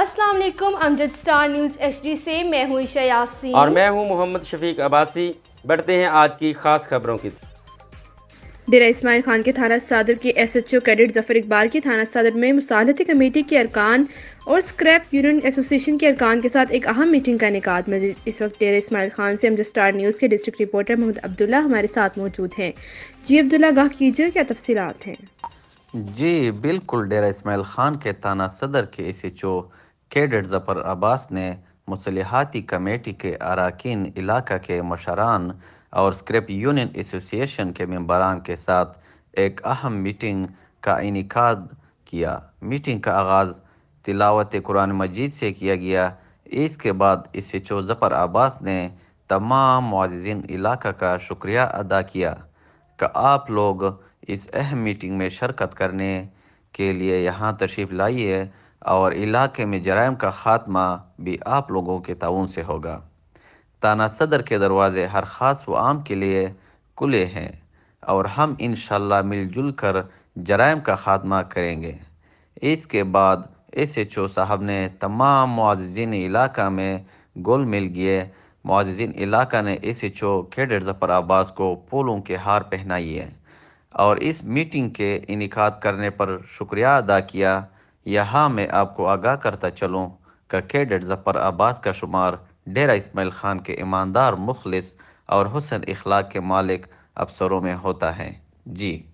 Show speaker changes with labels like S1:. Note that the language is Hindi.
S1: अस्सलाम वालेकुम अमजद स्टार न्यूज़ एच से मैं हूँ ईशा यासी और मैं
S2: हूँ मोहम्मद शफीक अब्बासी बढ़ते हैं आज की खास खबरों की
S1: डेरा इसमाइल खान के थाना सदर के S H O cadet Zafar Iqbal की थाना सदर में मुसालती कमेटी के अरकान और स्क्रैप यूनियन एसोसिएशन के अरकान के साथ एक अहम मीटिंग का इनका मजीद इस वक्त डेरा इसमाइल खान से अमजद स्टार न्यूज़ के डिस्ट्रिक्ट रिपोर्टर मोहम्मद अब्दुल्ला हमारे साथ मौजूद हैं जी अब्दुल्ला गाह कीजिए क्या तफसीत हैं
S3: जी बिल्कुल डेरा इसमाइल खान के थाना सदर के S H O cadet Zafar Abbas ने मसलहती कमेटी के अरकान इलाका के मशरान और स्क्रैप यूनियन एसोसिएशन के मम्बरान के साथ एक अहम मीटिंग का इनका किया मीटिंग का आगाज़ तिलावत कुरान मजीद से किया गया इसके बाद इससे चो जफर अब्बास ने तमाम मुआजिन इलाका का शुक्रिया अदा किया कि आप लोग इस अहम मीटिंग में शिरकत करने के लिए यहाँ तशरीफ़ लाइए और इलाके में जराइम का खात्मा भी आप लोगों के ताउन से होगा ताना सदर के दरवाज़े हर ख़ास व आम के लिए खुले हैं और हम इन मिलजुल कर जराइम का खात्मा करेंगे इसके बाद एस एच ओ साहब ने तमाम मुआजिन इलाका में गोल मिल गए मुआजिन इलाका ने एस एच ओ खेडर जफर आबाज को पोलों के हार पहनाइए और इस मीटिंग के इनका करने पर शुक्रिया अदा किया यहाँ मैं आपको आगाह करता चलूँ का कैडेट जफ़र आबाद का शुमार डेरा इसमाइल ख़ान के ईमानदार मुखलिस और हुसन इखलाक के मालिक अफसरों में होता है जी